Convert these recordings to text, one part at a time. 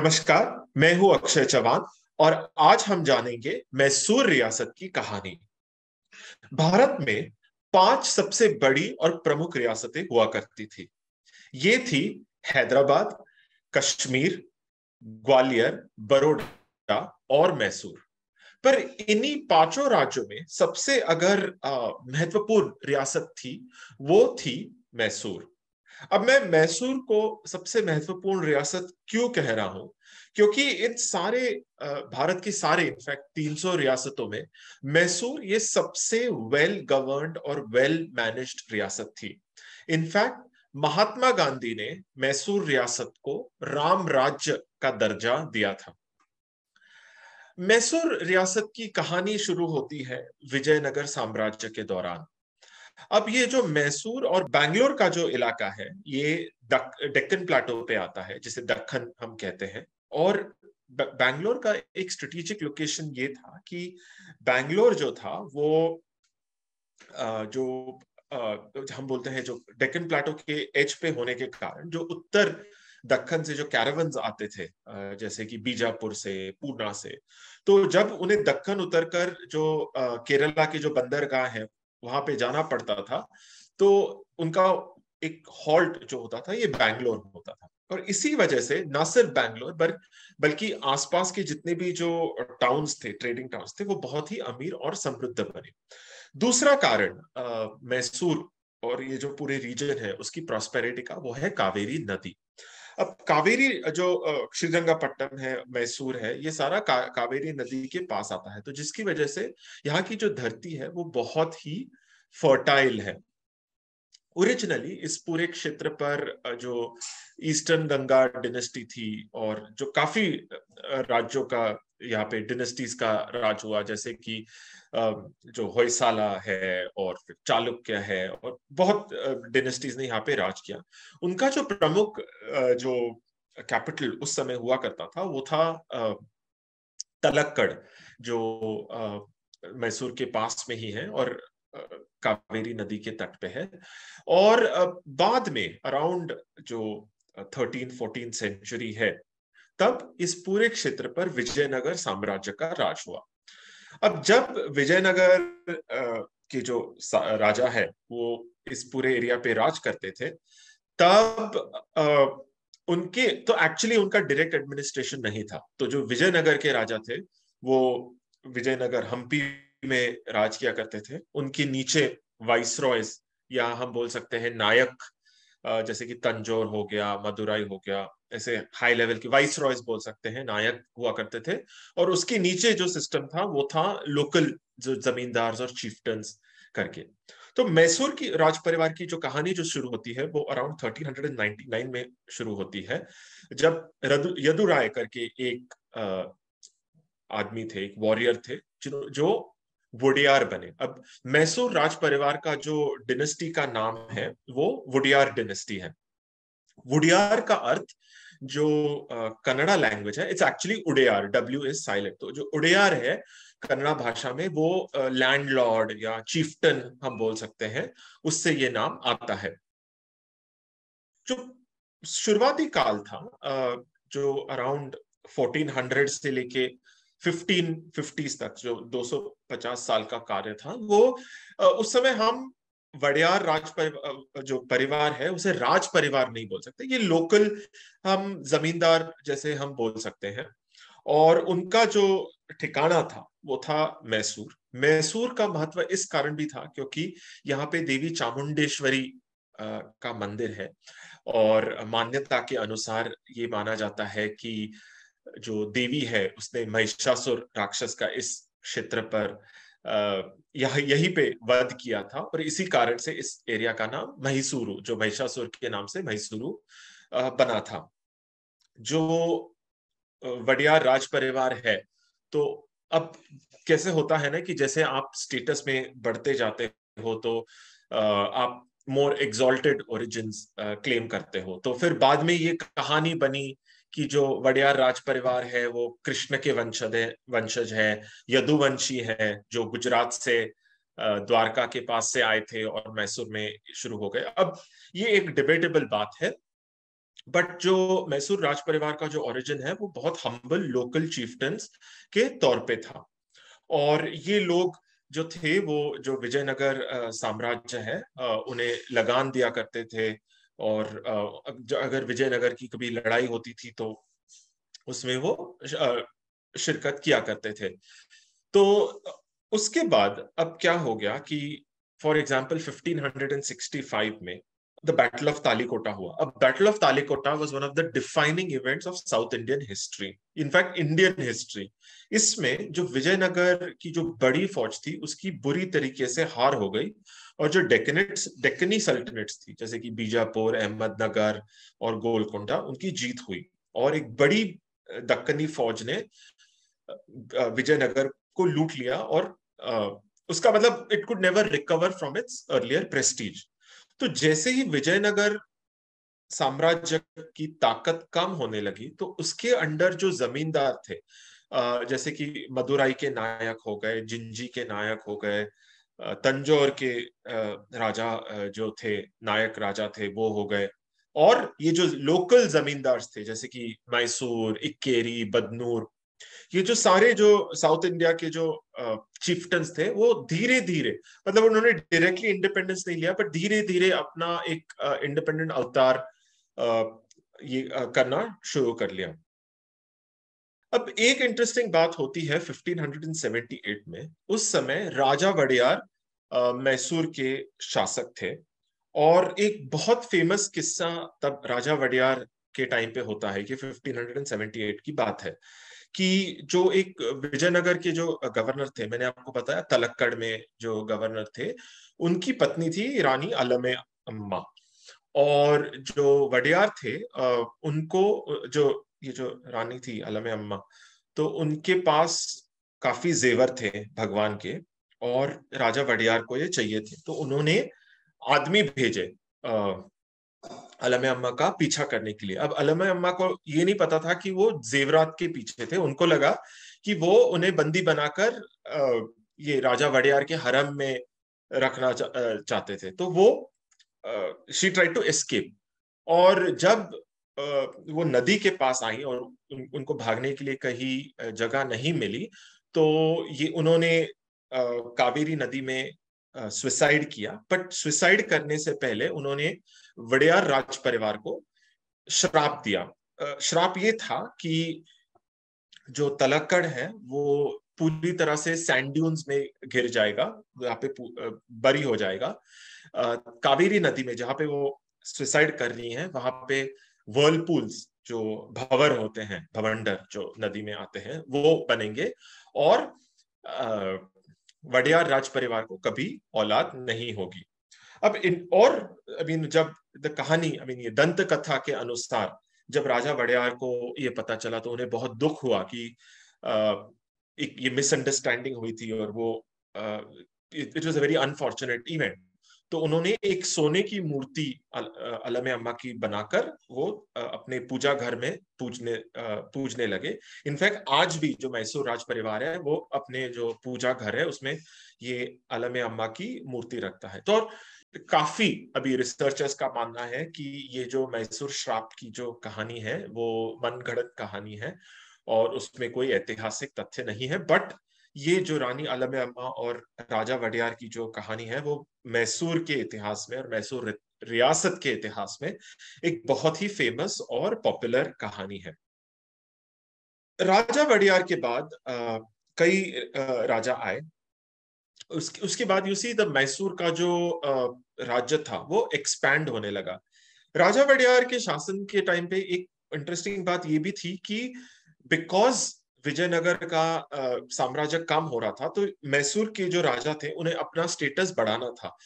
नमस्कार मैं हूं अक्षय चौहान और आज हम जानेंगे मैसूर रियासत की कहानी भारत में पांच सबसे बड़ी और प्रमुख रियासतें हुआ करती थी ये थी हैदराबाद कश्मीर ग्वालियर बड़ोडा और मैसूर पर इन्हीं पांचों राज्यों में सबसे अगर महत्वपूर्ण रियासत थी वो थी मैसूर अब मैं मैसूर को सबसे महत्वपूर्ण रियासत क्यों कह रहा हूं क्योंकि इन सारे भारत की सारे इनफैक्ट 300 रियासतों में मैसूर ये सबसे वेल गवर्नड और वेल मैनेज्ड रियासत थी इनफैक्ट महात्मा गांधी ने मैसूर रियासत को राम राज्य का दर्जा दिया था मैसूर रियासत की कहानी शुरू होती है विजयनगर साम्राज्य के दौरान अब ये जो मैसूर और बैंगलोर का जो इलाका है ये डेक्कन प्लाटो पे आता है जिसे दखन हम कहते हैं और बैंगलोर का एक स्ट्रेटेजिक लोकेशन ये था कि बैंगलोर जो था वो जो हम बोलते हैं जो डेक्कन प्लाटो के एच पे होने के कारण जो उत्तर दखन से जो कैरवन आते थे जैसे कि बीजापुर से पूना से तो जब उन्हें दक्कन उतरकर जो केरला के जो बंदरगाह है वहां पे जाना पड़ता था तो उनका एक हॉल्ट जो होता था ये बैंगलोर में होता था और इसी वजह से ना सिर्फ बैंगलोर बल, बल्कि आसपास के जितने भी जो टाउन्स थे ट्रेडिंग टाउन्स थे वो बहुत ही अमीर और समृद्ध बने दूसरा कारण मैसूर और ये जो पूरे रीजन है उसकी प्रॉस्पेरिटी का वो है कावेरी नदी अब कावेरी जो श्रीरंगापट्टनम है मैसूर है ये सारा का, कावेरी नदी के पास आता है तो जिसकी वजह से यहाँ की जो धरती है वो बहुत ही फर्टाइल है ओरिजिनली इस पूरे क्षेत्र पर जो ईस्टर्न गंगा डिनेस्टी थी और जो काफी राज्यों का यहाँ पे डिनेस्टीज का राज हुआ जैसे कि जो होयसाला है और चालुक्य है और बहुत डिनेस्टीज ने यहाँ पे राज किया उनका जो प्रमुख जो कैपिटल उस समय हुआ करता था वो था तलक्कड़ जो मैसूर के पास में ही है और कावेरी नदी के तट पे है और बाद में अराउंड जो थर्टीन फोर्टीन सेंचुरी है तब इस पूरे क्षेत्र पर विजयनगर साम्राज्य का राज हुआ अब जब विजयनगर के जो राजा है वो इस पूरे एरिया पे राज करते थे तब उनके तो एक्चुअली उनका डायरेक्ट एडमिनिस्ट्रेशन नहीं था तो जो विजयनगर के राजा थे वो विजयनगर हम्पी में राज किया करते थे उनके नीचे वाइस रॉयस या हम बोल सकते हैं नायक जैसे कि तंजोर हो गया मदुराई हो गया ऐसे हाई लेवल के वाइस रॉयस बोल सकते हैं नायक हुआ करते थे और उसके नीचे जो सिस्टम था वो था लोकल जो जमींदार और चीफ्टन करके तो मैसूर की राज परिवार की जो कहानी जो शुरू होती है वो अराउंड 1399 में शुरू होती है जब यदु राय करके एक आदमी थे एक वॉरियर थे जो, जो वुडियार बने अब मैसूर राज परिवार का जो डिनेस्टी का नाम है वो वुडियार डिनेस्टी है वुडियार का अर्थ जो कन्नड़ा लैंग्वेज है it's actually Udeyar W is silent तो जो उडेयर है कन्नड़ा भाषा में वो लैंड लॉर्ड या चीफ्टन हम बोल सकते हैं उससे ये नाम आता है जो शुरुआती काल था जो अराउंड 1400 से लेके 1550s तक जो 250 साल का कार्य था वो उस समय हम वडियार राज परिवार जो परिवार है उसे राज परिवार नहीं बोल सकते ये लोकल हम जमींदार जैसे हम बोल सकते हैं और उनका जो ठिकाना था वो था मैसूर मैसूर का महत्व इस कारण भी था क्योंकि यहाँ पे देवी चामुंडेश्वरी का मंदिर है और मान्यता के अनुसार ये माना जाता है कि जो देवी है उसने महिषासुर राक्षस का इस क्षेत्र पर यह, यही पे वध किया था और इसी कारण से इस एरिया का नाम महिसूरु जो महिषासुर के नाम से महिसूरु बना था जो वडियार राज परिवार है तो अब कैसे होता है ना कि जैसे आप स्टेटस में बढ़ते जाते हो तो आप मोर एग्जॉल्टेड ओरिजिन क्लेम करते हो तो फिर बाद में ये कहानी बनी कि जो वडियार राज परिवार है वो कृष्ण के वंशज है वंशज है यदुवंशी है जो गुजरात से द्वारका के पास से आए थे और मैसूर में शुरू हो गए अब ये एक डिबेटेबल बात है बट जो मैसूर राज परिवार का जो ओरिजिन है वो बहुत हम्बल लोकल चीफ्टन के तौर पे था और ये लोग जो थे वो जो विजयनगर साम्राज्य है उन्हें लगान दिया करते थे और अगर विजयनगर की कभी लड़ाई होती थी तो उसमें वो शिरकत किया करते थे तो उसके बाद अब क्या हो गया कि फॉर एग्जाम्पल 1565 में द बैटल ऑफ तालीकोटा हुआ अब battle of Talikota was one of the defining events of south Indian history in fact Indian history इसमें जो विजयनगर की जो बड़ी फौज थी उसकी बुरी तरीके से हार हो गई और जो डेकनेट्स डेक्कनी सल्तनट्स थी जैसे कि बीजापुर अहमदनगर और गोलकोंडा उनकी जीत हुई और एक बड़ी दक्कनी फौज ने विजयनगर को लूट लिया और उसका मतलब it could never recover from its earlier prestige तो जैसे ही विजयनगर साम्राज्य की ताकत कम होने लगी तो उसके अंडर जो जमींदार थे जैसे कि मदुराई के नायक हो गए जिंजी के नायक हो गए तंजौर के राजा जो थे नायक राजा थे वो हो गए और ये जो लोकल जमींदार थे जैसे कि मैसूर इक्केरी बदनूर ये जो सारे जो साउथ इंडिया के जो चीफ्टन्स थे वो धीरे धीरे मतलब उन्होंने डायरेक्टली इंडिपेंडेंस नहीं लिया बट धीरे धीरे अपना एक इंडिपेंडेंट अवतार ये करना शुरू कर लिया अब एक इंटरेस्टिंग बात होती है 1578 में उस समय राजा वडियार मैसूर के शासक थे और एक बहुत फेमस किस्सा तब राजा वडियार के टाइम पे होता है कि 1578 की बात है कि जो एक विजयनगर के जो गवर्नर थे मैंने आपको बताया तलक्कड़ में जो गवर्नर थे उनकी पत्नी थी रानी अलम अम्मा और जो वडियार थे उनको जो ये जो रानी थी अलम अम्मा तो उनके पास काफी जेवर थे भगवान के और राजा वडियार को ये चाहिए थे तो उन्होंने आदमी भेजे अलम अम्मा का पीछा करने के लिए अब अलम अम्मा को ये नहीं पता था कि वो जेवरात के पीछे थे उनको लगा कि वो उन्हें बंदी बनाकर ये राजा वडियार के हरम में रखना चाहते थे तो वो शी ट्राई टू एस्केप और जब वो नदी के पास आई और उन, उनको भागने के लिए कहीं जगह नहीं मिली तो ये उन्होंने कावेरी नदी में सुसाइड किया बट सुसाइड करने से पहले उन्होंने वडियार राज परिवार को श्राप दिया श्राप ये था कि जो तलक्कड़ है वो पूरी तरह से सैंड्यून्स में घिर जाएगा यहाँ पे बरी हो जाएगा कावेरी नदी में जहाँ पे वो सुसाइड कर रही है वहां पे वर्लपूल्स जो भवर होते हैं भवंडर जो नदी में आते हैं वो बनेंगे और वडियार राज परिवार को कभी औलाद नहीं होगी अब इन और आई मीन जब द कहानी आई मीन ये दंत कथा के अनुसार जब राजा वडियार को ये पता चला तो उन्हें बहुत दुख हुआ कि एक ये मिसअंडरस्टैंडिंग हुई थी और वो it was a very unfortunate event तो उन्होंने एक सोने की मूर्ति अलम अम्मा की बनाकर वो अपने पूजा घर में पूजने पूजने लगे इनफैक्ट आज भी जो मैसूर राज परिवार है वो अपने जो पूजा घर है उसमें ये अलम अम्मा की मूर्ति रखता है तो और काफी अभी रिसर्चर्स का मानना है कि ये जो मैसूर श्राप की जो कहानी है वो मनगढ़ंत कहानी है और उसमें कोई ऐतिहासिक तथ्य नहीं है बट ये जो रानी आलम अम्मा और राजा वडियार की जो कहानी है वो मैसूर के इतिहास में और मैसूर रियासत के इतिहास में एक बहुत ही फेमस और पॉपुलर कहानी है राजा वडियार के बाद आ, कई आ, राजा आए उसके उसके बाद यू सी द मैसूर का जो राज्य था वो एक्सपैंड होने लगा राजा वडियार के शासन के टाइम पे एक इंटरेस्टिंग बात ये भी थी कि बिकॉज विजयनगर का साम्राज्य कम हो रहा था तो मैसूर के जो राजा थे उन्हें अपना स्टेटस बढ़ाना था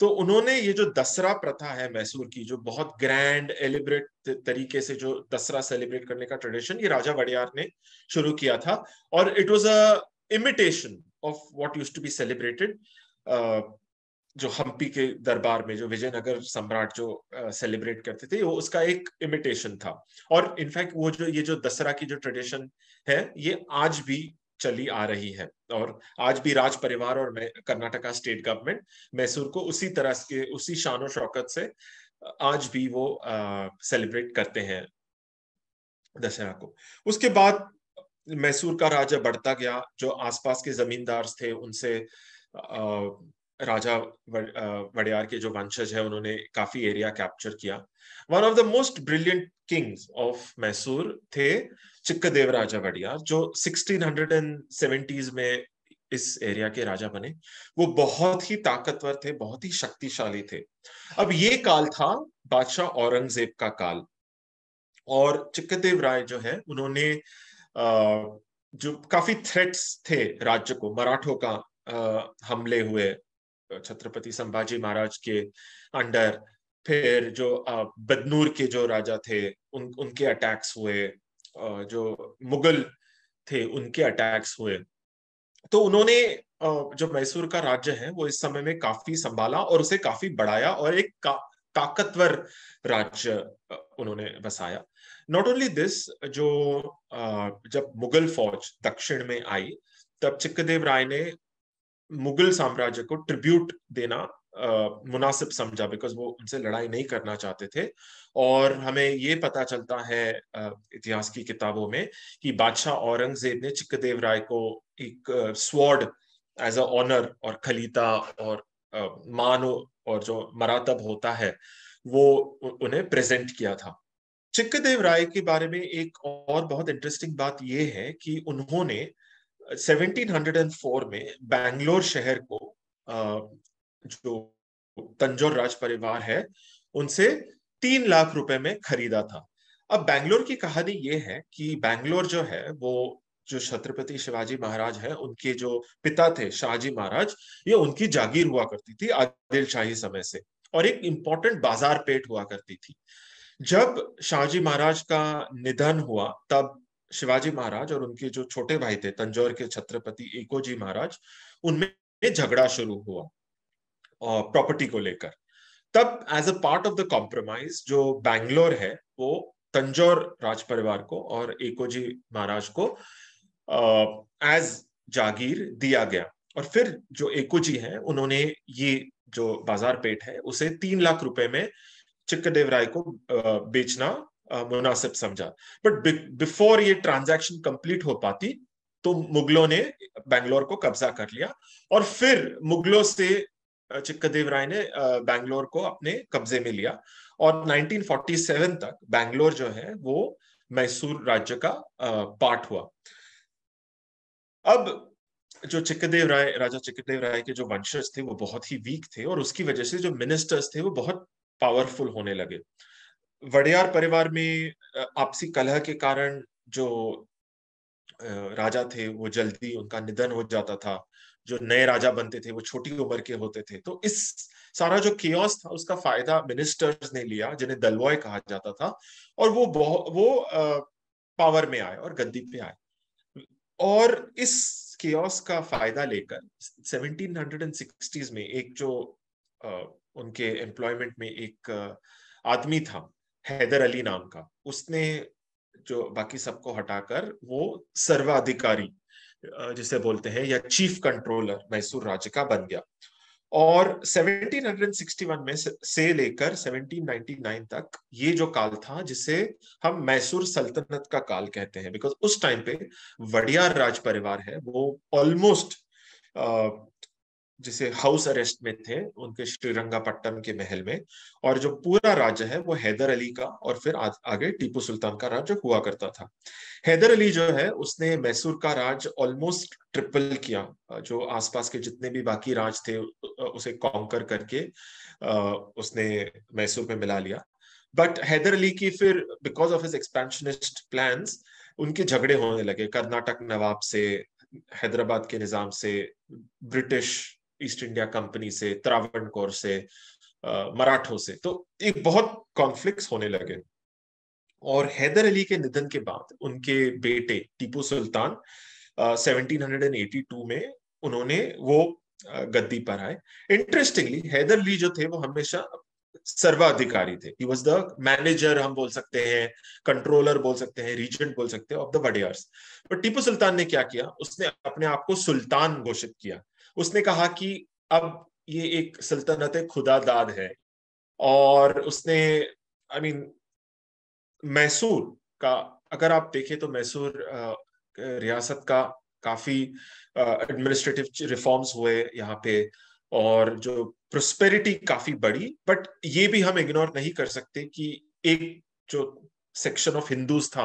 तो उन्होंने ये जो दसरा प्रथा है मैसूर की जो बहुत ग्रैंड एलिब्रेट तरीके से जो दसरा सेलिब्रेट करने का ट्रेडिशन ये राजा वडियार ने शुरू किया था और it was a imitation of what used to be celebrated जो हम्पी के दरबार में जो विजयनगर सम्राट जो सेलिब्रेट करते थे वो उसका एक इमिटेशन था और इनफैक्ट वो जो ये जो दशहरा की जो ट्रेडिशन है ये आज भी चली आ रही है और आज भी राज परिवार और कर्नाटका स्टेट गवर्नमेंट मैसूर को उसी तरह के उसी शान शौकत से आज भी वो सेलिब्रेट करते हैं दशहरा को उसके बाद मैसूर का राज्य बढ़ता गया जो आसपास के जमींदार थे उनसे आ, राजा वडियार के जो वंशज है उन्होंने काफी एरिया कैप्चर किया one of the most brilliant kings of Mysore थे चिक्कदेव राजा वडियार जो 1670s में इस एरिया के राजा बने वो बहुत ही ताकतवर थे बहुत ही शक्तिशाली थे अब ये काल था बादशाह औरंगजेब का काल और चिक्कदेव राय जो है उन्होंने जो काफी थ्रेट्स थे राज्य को मराठों का हमले हुए छत्रपति संभाजी महाराज के अंडर फिर जो बदनूर के जो राजा थे उन उनके अटैक्स हुए जो मुगल थे उनके अटैक्स हुए तो उन्होंने जो मैसूर का राज्य है वो इस समय में काफी संभाला और उसे काफी बढ़ाया और एक का, ताकतवर राज्य उन्होंने बसाया नॉट ओनली दिस जो जब मुगल फौज दक्षिण में आई तब चिक्कदेव राय ने मुगल साम्राज्य को ट्रिब्यूट देना मुनासिब समझा बिकॉज वो उनसे लड़ाई नहीं करना चाहते थे और हमें ये पता चलता है इतिहास की किताबों में कि बादशाह औरंगजेब ने चिक्कदेव राय को एक स्वॉर्ड एज अ ऑनर और खलीता और मानो और जो मरातब होता है वो उन्हें प्रेजेंट किया था चिक्कदेव राय के बारे में एक और बहुत इंटरेस्टिंग बात यह है कि उन्होंने 1704 में बैंगलोर शहर को जो तंजोर राज परिवार है उनसे तीन लाख रुपए में खरीदा था अब बैंगलोर की कहानी ये है कि बैंगलोर जो है वो जो छत्रपति शिवाजी महाराज है उनके जो पिता थे शाहजी महाराज ये उनकी जागीर हुआ करती थी आदिल शाही समय से और एक इंपॉर्टेंट बाजार पेट हुआ करती थी जब शाहजी महाराज का निधन हुआ तब शिवाजी महाराज और उनके जो छोटे भाई थे तंजौर के छत्रपति एकोजी महाराज उनमें झगड़ा शुरू हुआ प्रॉपर्टी को लेकर तब as a part of the compromise जो बैंगलोर है वो तंजौर राज परिवार को और एकोजी महाराज को एज जागीर दिया गया और फिर जो एकोजी है उन्होंने ये जो बाजार पेट है उसे तीन लाख रुपए में चिक्कदेव राय को बेचना मुनासिब समझा बट बिफोर ये ट्रांजैक्शन कंप्लीट हो पाती तो मुगलों ने बैंगलोर को कब्जा कर लिया और फिर मुगलों से चिक्कदेव राय ने बैंगलोर को अपने कब्जे में लिया और 1947 तक बैंगलोर जो है वो मैसूर राज्य का पार्ट हुआ अब जो चिक्कदेव राय राजा चिक्कदेव राय के जो वंशज थे वो बहुत ही वीक थे और उसकी वजह से जो मिनिस्टर्स थे वो बहुत पावरफुल होने लगे वडियार परिवार में आपसी कलह के कारण जो राजा थे वो जल्दी उनका निधन हो जाता था जो नए राजा बनते थे वो छोटी उम्र के होते थे तो इस सारा जो कियोस था उसका फायदा मिनिस्टर्स ने लिया जिन्हें दलवॉय कहा जाता था और वो बहुत वो पावर में आए और गद्दी पे आए और इस कियोस का फायदा लेकर 1760s में एक जो उनके एम्प्लॉयमेंट में एक आदमी था हैदर अली नाम का उसने जो बाकी सबको हटाकर वो सर्वाधिकारी जिसे बोलते हैं या चीफ कंट्रोलर मैसूर राज्य का बन गया और 1761 में से लेकर 1799 तक ये जो काल था जिसे हम मैसूर सल्तनत का काल कहते हैं बिकॉज उस टाइम पे वडियार राज परिवार है वो ऑलमोस्ट जिसे हाउस अरेस्ट में थे उनके श्रीरंगापट्टन के महल में और जो पूरा राज्य है वो हैदर अली का और फिर आ, आगे टीपू सुल्तान का राज्य हुआ करता था हैदर अली जो है उसने मैसूर का राज ऑलमोस्ट ट्रिपल किया जो आसपास के जितने भी बाकी राज थे उसे कॉन्कर करके उसने मैसूर में मिला लिया बट हैदर अली की फिर because of his expansionist plan उनके झगड़े होने लगे कर्नाटक नवाब से हैदराबाद के निजाम से ब्रिटिश ईस्ट इंडिया कंपनी से त्रावण कौर से मराठों से तो एक बहुत कॉन्फ्लिक्ट होने लगे और हैदर अली के निधन के बाद उनके बेटे टीपू सुल्तान uh, 1782 में उन्होंने वो गद्दी पर आए इंटरेस्टिंगली हैदर अली जो थे वो हमेशा सर्वाधिकारी थे ही वॉज द मैनेजर हम बोल सकते हैं कंट्रोलर बोल सकते हैं रीजेंट बोल सकते हैं of the Wadiyars but Tipu Sultan ने क्या किया उसने अपने आप को सुल्तान घोषित किया उसने कहा कि अब ये एक सल्तनत खुदादाद है और उसने आई मीन मैसूर का अगर आप देखें तो मैसूर रियासत का काफी एडमिनिस्ट्रेटिव रिफॉर्म्स हुए यहाँ पे और जो प्रोस्पेरिटी काफी बड़ी बट ये भी हम इग्नोर नहीं कर सकते कि एक जो सेक्शन ऑफ हिंदूज था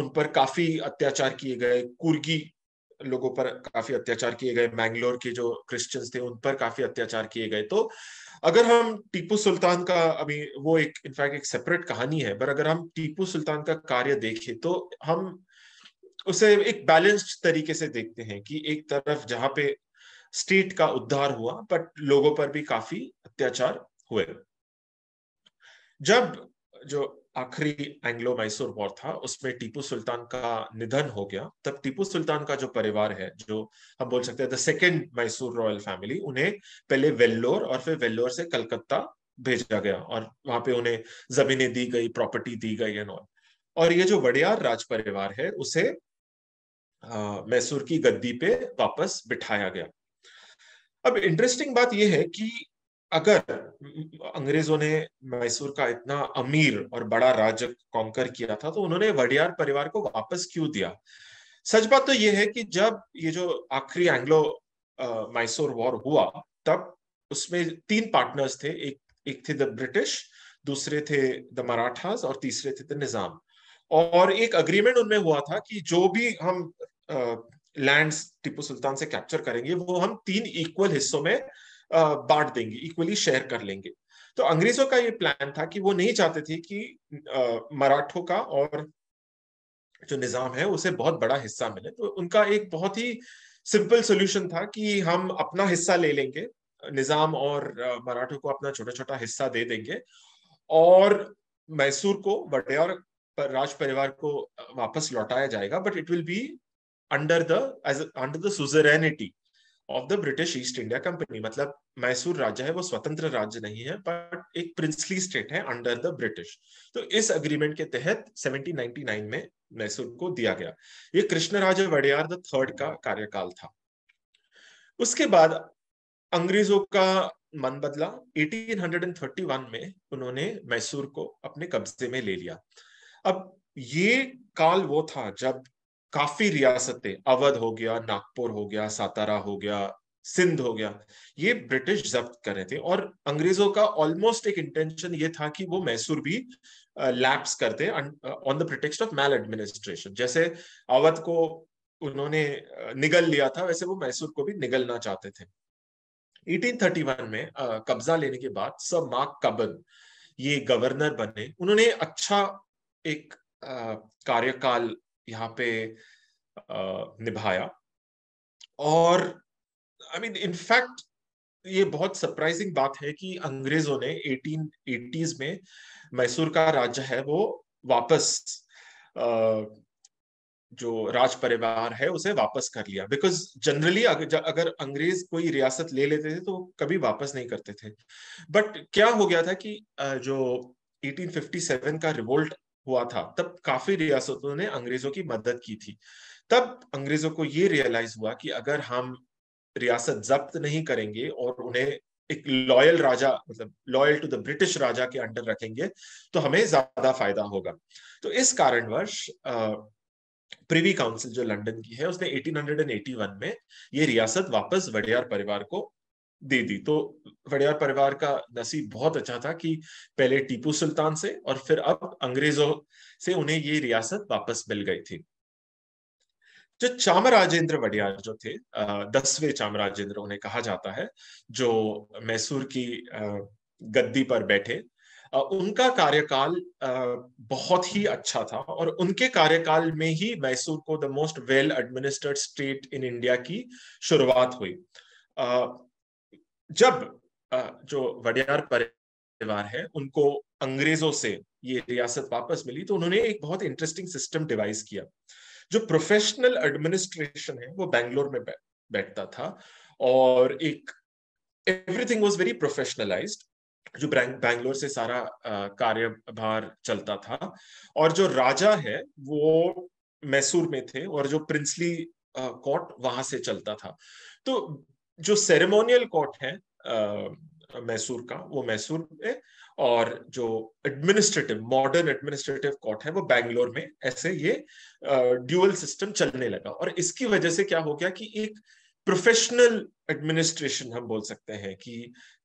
उन पर काफी अत्याचार किए गए कुर्गी लोगों पर काफी अत्याचार किए गए मैंगलोर के जो क्रिश्चियंस थे उन पर काफी अत्याचार किए गए तो अगर हम टीपू सुल्तान का अभी वो एक इनफैक्ट एक सेपरेट कहानी है पर अगर हम टीपू सुल्तान का कार्य देखें तो हम उसे एक बैलेंस्ड तरीके से देखते हैं कि एक तरफ जहां पे स्टेट का उद्धार हुआ बट लोगों पर भी काफी अत्याचार हुए जब जो आखिरी एंग्लो मैसूर वॉर था उसमें टीपू सुल्तान का निधन हो गया तब टीपू सुल्तान का जो परिवार है जो हम बोल सकते हैं the second Mysore royal family उन्हें पहले वेल्लोर और फिर वेल्लोर से कलकत्ता भेजा गया और वहां पे उन्हें जमीनें दी गई प्रॉपर्टी दी गई एंड ऑल और ये जो वडियार राज परिवार है उसे मैसूर की गद्दी पे वापस बिठाया गया अब इंटरेस्टिंग बात यह है कि अगर अंग्रेजों ने मैसूर का इतना अमीर और बड़ा राज्य कॉन्कर किया था तो उन्होंने वडियार परिवार को वापस क्यों दिया सच बात तो यह है कि जब ये जो आखिरी एंग्लो मैसूर वॉर हुआ तब उसमें तीन पार्टनर्स थे एक एक थे द ब्रिटिश दूसरे थे द मराठास और तीसरे थे द निजाम और एक अग्रीमेंट उनमें हुआ था कि जो भी हम लैंड्स टिपू सुल्तान से कैप्चर करेंगे वो हम तीन इक्वल हिस्सों में बांट देंगे इक्वली शेयर कर लेंगे तो अंग्रेजों का ये प्लान था कि वो नहीं चाहते थे कि मराठों का और जो निजाम है उसे बहुत बड़ा हिस्सा मिले तो उनका एक बहुत ही सिंपल सोल्यूशन था कि हम अपना हिस्सा ले लेंगे निजाम और मराठों को अपना छोटा छोटा हिस्सा दे देंगे और मैसूर को वडेर राज परिवार को वापस लौटाया जाएगा but it will be under the age under the suzerainty of the British East India Company मतलब मैसूर राज्य है वो स्वतंत्र राज्य नहीं है बट एक प्रिंसली स्टेट है अंडर द ब्रिटिश तो इस अग्रीमेंट के तहत 1799 में मैसूर को दिया गया ये कृष्णराज वडियार द थर्ड का कार्यकाल था उसके बाद अंग्रेजों का मन बदला 1831 में उन्होंने मैसूर को अपने कब्जे में ले लिया अब ये काल वो था जब काफी रियासतें अवध हो गया नागपुर हो गया सातारा हो गया सिंध हो गया ये ब्रिटिश जब्त कर रहे थे और अंग्रेजों का ऑलमोस्ट एक इंटेंशन ये था कि वो मैसूर भी लैप्स करते on the pretext of maladministration जैसे अवध को उन्होंने निगल लिया था वैसे वो मैसूर को भी निगलना चाहते थे 1831 में कब्जा लेने के बाद सर मार्क कबन ये गवर्नर बने उन्होंने अच्छा एक कार्यकाल यहाँ पे निभाया और आई मीन इनफैक्ट ये बहुत सरप्राइजिंग बात है कि अंग्रेजों ने 1880s में मैसूर का राज्य है वो वापस जो राज परिवार है उसे वापस कर लिया बिकॉज जनरली अगर, अगर अंग्रेज कोई रियासत ले लेते थे तो कभी वापस नहीं करते थे बट क्या हो गया था कि जो 1857 का रिवोल्ट हुआ था तब काफी रियासतों ने अंग्रेजों की मदद की थी तब अंग्रेजों को ये रियलाइज हुआ कि अगर हम रियासत जब्त नहीं करेंगे और उन्हें एक लॉयल राजा मतलब लॉयल टू द ब्रिटिश राजा के अंडर रखेंगे तो हमें ज्यादा फायदा होगा तो इस कारणवश प्रिवी काउंसिल जो लंदन की है उसने 1881 में ये रियासत वापस वडियार परिवार को दे दी तो वडियार परिवार का नसीब बहुत अच्छा था कि पहले टीपू सुल्तान से और फिर अब अंग्रेजों से उन्हें ये रियासत वापस मिल गई थी जो चामराजेंद्र वडियार जो थे दसवें चामराजेंद्र उन्हें कहा जाता है जो मैसूर की गद्दी पर बैठे उनका कार्यकाल बहुत ही अच्छा था और उनके कार्यकाल में ही मैसूर को the most well administered state in India की शुरुआत हुई जब जो वडियार परिवार है उनको अंग्रेजों से ये रियासत वापस मिली तो उन्होंने एक बहुत इंटरेस्टिंग सिस्टम डिवाइस किया जो प्रोफेशनल एडमिनिस्ट्रेशन है वो बैंगलोर में बैठता था और एक एवरीथिंग वाज वेरी प्रोफेशनलाइज्ड जो बैंगलोर से सारा कार्यभार चलता था और जो राजा है वो मैसूर में थे और जो प्रिंसली कोर्ट वहां से चलता था तो जो सेरेमोनियल कोर्ट है मैसूर का वो मैसूर में और जो एडमिनिस्ट्रेटिव मॉडर्न एडमिनिस्ट्रेटिव कोर्ट है वो बैंगलोर में ऐसे ये ड्यूअल सिस्टम चलने लगा और इसकी वजह से क्या हो गया कि एक प्रोफेशनल एडमिनिस्ट्रेशन हम बोल सकते हैं कि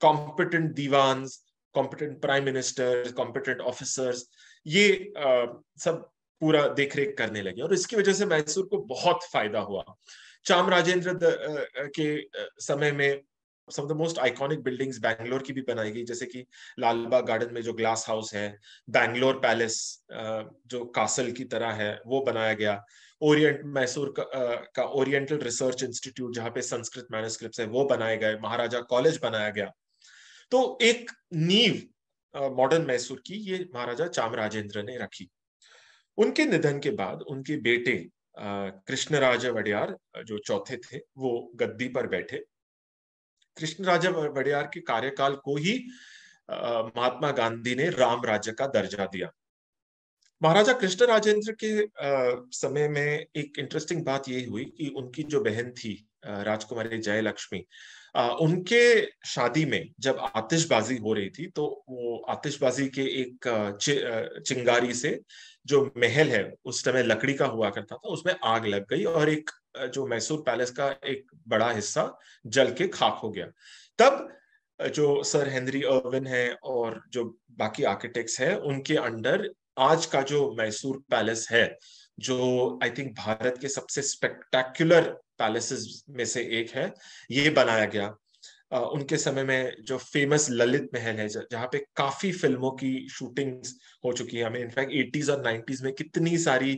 कॉम्पिटेंट दीवान competent prime minister competent officers ये आ, सब पूरा देखरेख करने लगे और इसकी वजह से मैसूर को बहुत फायदा हुआ चाम राजेंद्र के समय में some the most iconic buildings Bangalore की भी बनाई गई जैसे कि लालबाग गार्डन में जो ग्लास हाउस है बैंगलोर पैलेस जो कासल की तरह है वो बनाया गया ओरिएंट मैसूर का, का ओरिएंटल रिसर्च इंस्टीट्यूट जहाँ पे संस्कृत मैनोस्क्रिप्ट है वो बनाए गए महाराजा कॉलेज बनाया गया तो एक नींव मॉडर्न मैसूर की ये महाराजा चामराजेंद्र ने रखी उनके निधन के बाद उनके बेटे कृष्ण राजा वडियार जो चौथे थे वो गद्दी पर बैठे कृष्ण राजा वडियार के कार्यकाल को ही महात्मा गांधी ने राम राज्य का दर्जा दिया महाराजा कृष्ण राजेंद्र के समय में एक इंटरेस्टिंग बात ये हुई कि उनकी जो बहन थी राजकुमारी जयलक्ष्मी उनके शादी में जब आतिशबाजी हो रही थी तो वो आतिशबाजी के एक चिंगारी से जो महल है उस समय लकड़ी का हुआ करता था उसमें आग लग गई और एक जो मैसूर पैलेस का एक बड़ा हिस्सा जल के खाक हो गया तब जो सर हेनरी अर्विन है और जो बाकी आर्किटेक्ट्स हैं उनके अंडर आज का जो मैसूर पैलेस है जो आई थिंक भारत के सबसे स्पेक्टेक्युलर पैलेसेस में से एक है ये बनाया गया उनके समय में जो फेमस ललित महल है जहाँ पे काफी फिल्मों की शूटिंग्स हो चुकी है हमें इनफैक्ट एटीज और नाइन्टीज में कितनी सारी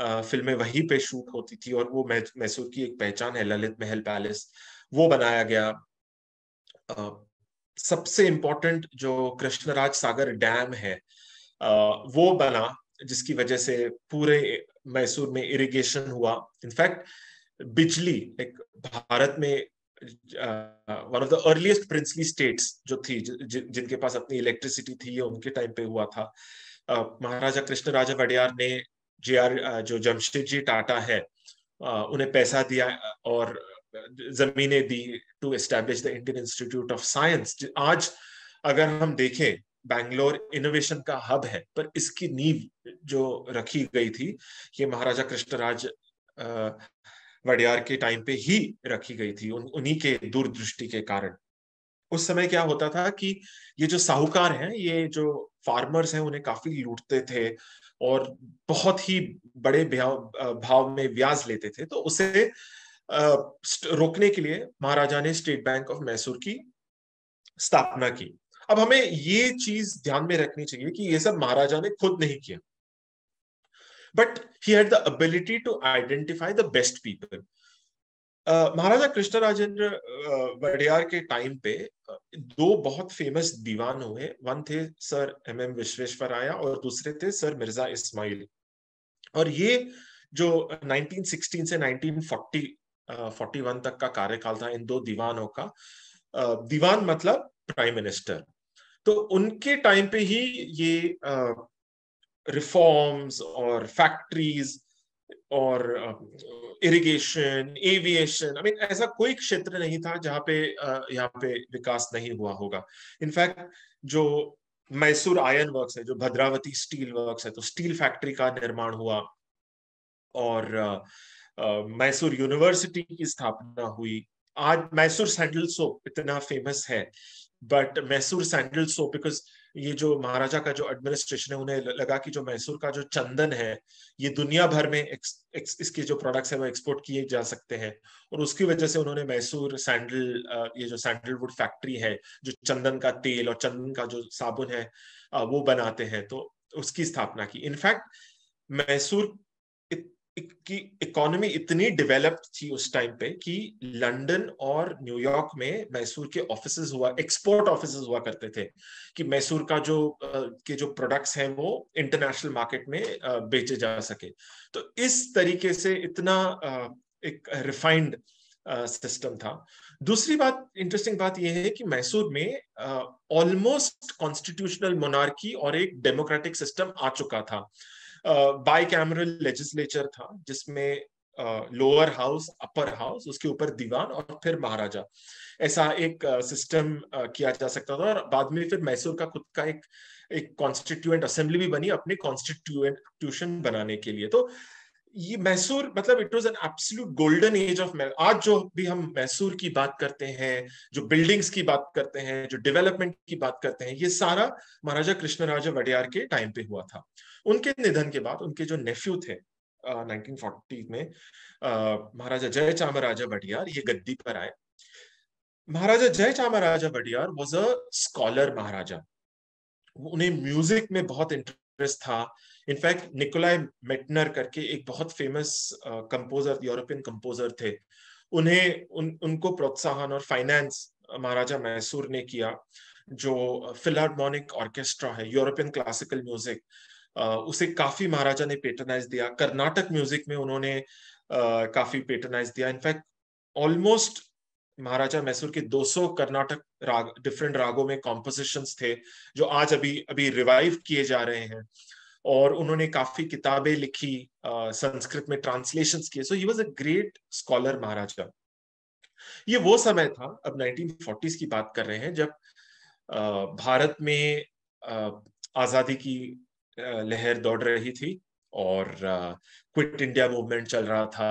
फिल्में वहीं पे शूट होती थी और वो मैसूर की एक पहचान है ललित महल पैलेस वो बनाया गया सबसे इम्पोर्टेंट जो कृष्णराज सागर डैम है वो बना जिसकी वजह से पूरे मैसूर में इरिगेशन हुआ इनफैक्ट बिजली एक भारत में one of the earliest princely states जो थी ज, ज, जिनके पास अपनी इलेक्ट्रिसिटी थी उनके टाइम पे हुआ था uh, महाराजा कृष्ण राजा वडियार ने जे आर uh, जो जमशेद जी टाटा है uh, उन्हें पैसा दिया और जमीने दी to establish the Indian Institute of Science आज अगर हम देखें बैंगलोर इनोवेशन का हब है पर इसकी नींव जो रखी गई थी ये महाराजा कृष्णराज वडियार के टाइम पे ही रखी गई थी उन, उन्हीं के दूरदृष्टि के कारण उस समय क्या होता था कि ये जो साहूकार हैं ये जो फार्मर्स हैं उन्हें काफी लूटते थे और बहुत ही बड़े भाव में ब्याज लेते थे तो उसे रोकने के लिए महाराजा ने स्टेट बैंक ऑफ मैसूर की स्थापना की अब हमें ये चीज ध्यान में रखनी चाहिए कि ये सब महाराजा ने खुद नहीं किया but he had the ability to identify the best people महाराजा कृष्ण राजेंद्र वडियार के टाइम पे दो बहुत फेमस दीवान हुए वन थे सर एम एम विश्वेश्वराया और दूसरे थे सर मिर्जा इस्माइल और ये जो 1916 से 1940 41 तक का कार्यकाल था इन दो दीवानों का दीवान मतलब प्राइम मिनिस्टर तो उनके टाइम पे ही ये reforms or factories और इरिगेशन एविएशन आई मीन ऐसा कोई क्षेत्र नहीं था जहाँ पे यहाँ पे विकास नहीं हुआ होगा इनफैक्ट जो मैसूर आयन वर्क्स है जो भद्रावती स्टील वर्क्स है तो स्टील फैक्ट्री का निर्माण हुआ और मैसूर यूनिवर्सिटी की स्थापना हुई आज मैसूर सैंडल सोप इतना फेमस है but Mysore sandal soap because ये जो महाराजा का जो एडमिनिस्ट्रेशन है उन्हें लगा कि जो मैसूर का जो चंदन है ये दुनिया भर में एक, एक, इसके जो प्रोडक्ट्स है वो एक्सपोर्ट किए जा सकते हैं और उसकी वजह से उन्होंने मैसूर सैंडल ये जो सैंडलवुड फैक्ट्री है जो चंदन का तेल और चंदन का जो साबुन है वो बनाते हैं तो उसकी स्थापना की इनफैक्ट मैसूर की इकोनॉमी इतनी डेवलप्ड थी उस टाइम पे कि लंदन और न्यूयॉर्क में मैसूर के ऑफिस हुआ एक्सपोर्ट ऑफिस हुआ करते थे कि मैसूर का जो के जो प्रोडक्ट्स हैं वो इंटरनेशनल मार्केट में बेचे जा सके तो इस तरीके से इतना एक रिफाइंड सिस्टम था दूसरी बात इंटरेस्टिंग बात यह है कि मैसूर में ऑलमोस्ट कॉन्स्टिट्यूशनल मोनार्की और एक डेमोक्रेटिक सिस्टम आ चुका था बाई कैमरल लेजिस्लेचर था जिसमें लोअर हाउस अपर हाउस उसके ऊपर दीवान और फिर महाराजा ऐसा एक सिस्टम uh, uh, किया जा सकता था और बाद में फिर मैसूर का खुद का एक एक कॉन्स्टिट्यूएंट असेंबली भी बनी अपने कॉन्स्टिट्यूएंट ट्यूशन बनाने के लिए तो ये मैसूर मतलब it was an absolute golden age of आज जो भी हम मैसूर की बात करते हैं जो बिल्डिंग्स की बात करते हैं जो डेवलपमेंट की बात करते हैं ये सारा महाराजा कृष्णराजा वडियार के टाइम पे हुआ था उनके निधन के बाद उनके जो नेफ्यू थे नाइनटीन फोर्टी में महाराजा जय चामराजा वडियार ये गद्दी पर आए Maharaja Jaya Chamaraja Wadiyar was a scholar maharaja उन्हें म्यूजिक में बहुत इंटरेस्ट था इनफैक्ट निकोलाय मेटनर करके एक बहुत फेमस कंपोजर यूरोपियन कंपोजर थे उन्हें उन उनको प्रोत्साहन और फाइनेंस महाराजा मैसूर ने किया जो फिलहार्मोनिक ऑर्केस्ट्रा है यूरोपियन क्लासिकल म्यूजिक उसे काफी महाराजा ने पेटर्नाइज दिया कर्नाटक म्यूजिक में उन्होंने काफी पेटर्नाइज दिया इनफैक्ट ऑलमोस्ट महाराजा मैसूर के 200 कर्नाटक राग डिफरेंट रागों में कॉम्पोजिशंस थे जो आज अभी अभी रिवाइव किए जा रहे हैं uh, और उन्होंने काफी किताबें लिखी संस्कृत में ट्रांसलेशन किए so he was a great scholar maharaja ये वो समय था अब 1940s की बात कर रहे हैं जब भारत में आजादी की लहर दौड़ रही थी और क्विट इंडिया मूवमेंट चल रहा था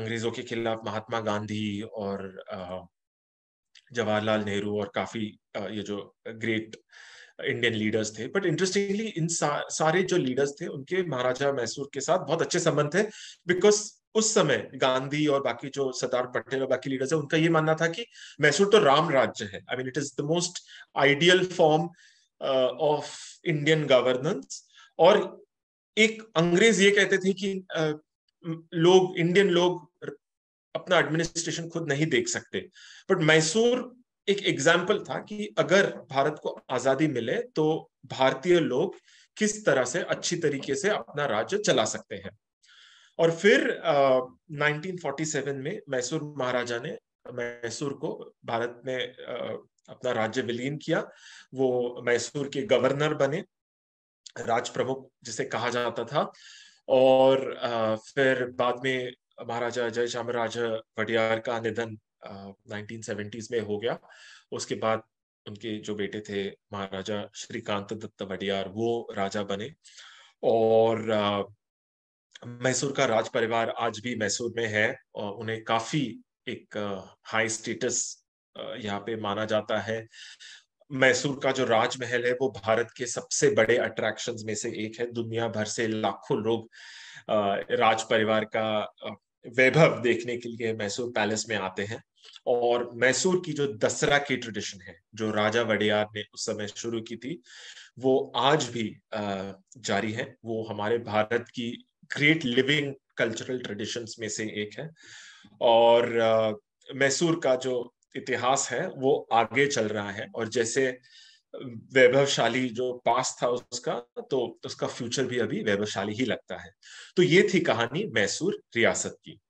अंग्रेजों के खिलाफ महात्मा गांधी और जवाहरलाल नेहरू और काफी ये जो ग्रेट इंडियन लीडर्स थे बट इंटरेस्टिंगली इन सा, सारे जो लीडर्स थे उनके महाराजा मैसूर के साथ बहुत अच्छे संबंध थे बिकॉज उस समय गांधी और बाकी जो सरदार पटेल और बाकी लीडर्स है उनका ये मानना था कि मैसूर तो राम राज्य है I mean it is the most ideal form of Indian governance और एक अंग्रेज ये कहते थे कि uh, लोग इंडियन लोग अपना एडमिनिस्ट्रेशन खुद नहीं देख सकते बट मैसूर एक एग्जाम्पल था कि अगर भारत को आजादी मिले तो भारतीय लोग किस तरह से अच्छी तरीके से अपना राज्य चला सकते हैं और फिर आ, 1947 में मैसूर महाराजा ने मैसूर को भारत में आ, अपना राज्य विलीन किया वो मैसूर के गवर्नर बने राज प्रमुख जिसे कहा जाता था और आ, फिर बाद में महाराजा जय चामराज वडियार का निधन नाइनटीन में हो गया उसके बाद उनके जो बेटे थे महाराजा श्रीकांत दत्त वडियार वो राजा बने और मैसूर का राज परिवार आज भी मैसूर में है और उन्हें काफी एक हाई स्टेटस यहाँ पे माना जाता है मैसूर का जो राजमहल है वो भारत के सबसे बड़े अट्रैक्शंस में से एक है दुनिया भर से लाखों लोग राज परिवार का वैभव देखने के लिए मैसूर पैलेस में आते हैं और मैसूर की जो दसरा की ट्रेडिशन है जो राजा वडियार ने उस समय शुरू की थी वो आज भी जारी है वो हमारे भारत की ग्रेट लिविंग कल्चरल ट्रेडिशंस में से एक है और मैसूर का जो इतिहास है वो आगे चल रहा है और जैसे वैभवशाली जो पास था उसका तो उसका फ्यूचर भी अभी वैभवशाली ही लगता है तो ये थी कहानी मैसूर रियासत की